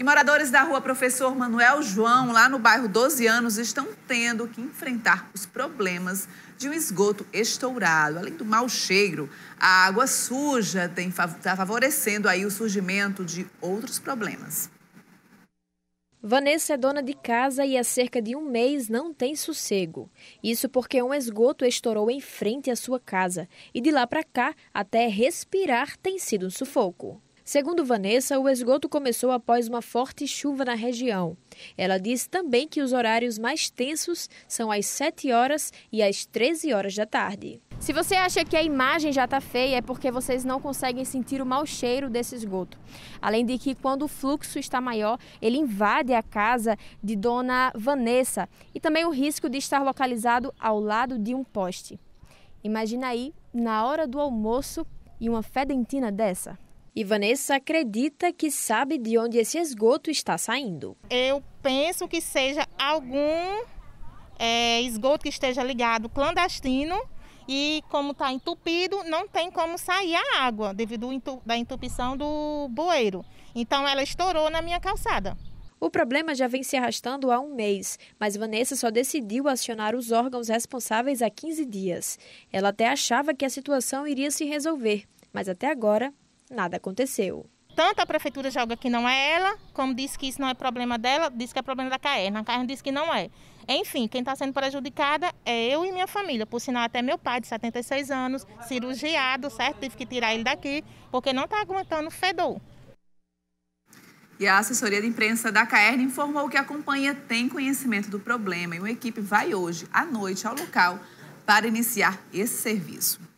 E moradores da rua Professor Manuel João, lá no bairro 12 anos, estão tendo que enfrentar os problemas de um esgoto estourado. Além do mau cheiro, a água suja está favorecendo aí o surgimento de outros problemas. Vanessa é dona de casa e há cerca de um mês não tem sossego. Isso porque um esgoto estourou em frente à sua casa e de lá para cá, até respirar tem sido um sufoco. Segundo Vanessa, o esgoto começou após uma forte chuva na região. Ela disse também que os horários mais tensos são às 7 horas e às 13 horas da tarde. Se você acha que a imagem já está feia, é porque vocês não conseguem sentir o mau cheiro desse esgoto. Além de que, quando o fluxo está maior, ele invade a casa de Dona Vanessa e também o risco de estar localizado ao lado de um poste. Imagina aí, na hora do almoço e uma fedentina dessa. E Vanessa acredita que sabe de onde esse esgoto está saindo. Eu penso que seja algum é, esgoto que esteja ligado clandestino e como está entupido, não tem como sair a água devido à entupição do bueiro. Então ela estourou na minha calçada. O problema já vem se arrastando há um mês, mas Vanessa só decidiu acionar os órgãos responsáveis há 15 dias. Ela até achava que a situação iria se resolver, mas até agora nada aconteceu. Tanto a prefeitura joga que não é ela, como diz que isso não é problema dela, diz que é problema da Caerna. A Caerna diz que não é. Enfim, quem está sendo prejudicada é eu e minha família. Por sinal, até meu pai, de 76 anos, cirurgiado, certo? Tive que tirar ele daqui, porque não está aguentando fedor. E a assessoria de imprensa da CAERN informou que a companhia tem conhecimento do problema e uma equipe vai hoje à noite ao local para iniciar esse serviço.